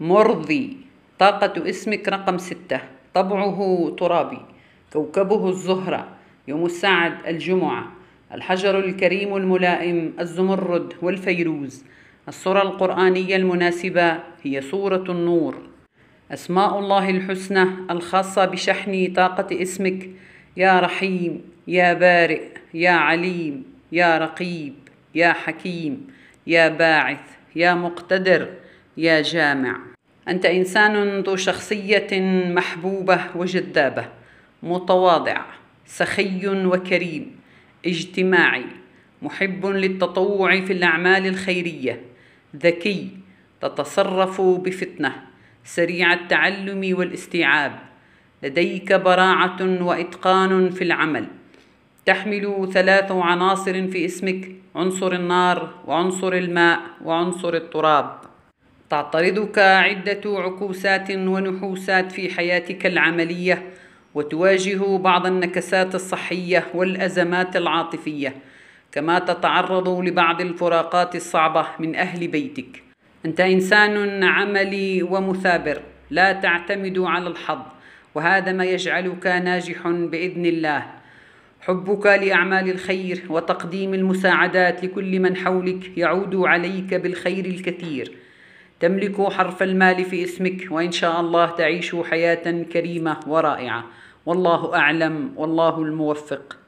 مرضي طاقة اسمك رقم ستة طبعه ترابي كوكبه الزهرة يوم السعد الجمعة الحجر الكريم الملائم الزمرد والفيروز الصورة القرآنية المناسبة هي سورة النور أسماء الله الحسنى الخاصة بشحن طاقة اسمك يا رحيم يا بارئ يا عليم يا رقيب يا حكيم يا باعث يا مقتدر يا جامع انت انسان ذو شخصيه محبوبه وجذابه متواضع سخي وكريم اجتماعي محب للتطوع في الاعمال الخيريه ذكي تتصرف بفتنه سريع التعلم والاستيعاب لديك براعه واتقان في العمل تحمل ثلاث عناصر في اسمك عنصر النار وعنصر الماء وعنصر التراب تعترضك عدة عكوسات ونحوسات في حياتك العملية وتواجه بعض النكسات الصحية والأزمات العاطفية كما تتعرض لبعض الفراقات الصعبة من أهل بيتك أنت إنسان عملي ومثابر لا تعتمد على الحظ وهذا ما يجعلك ناجح بإذن الله حبك لأعمال الخير وتقديم المساعدات لكل من حولك يعود عليك بالخير الكثير تملك حرف المال في اسمك وان شاء الله تعيش حياه كريمه ورائعه والله اعلم والله الموفق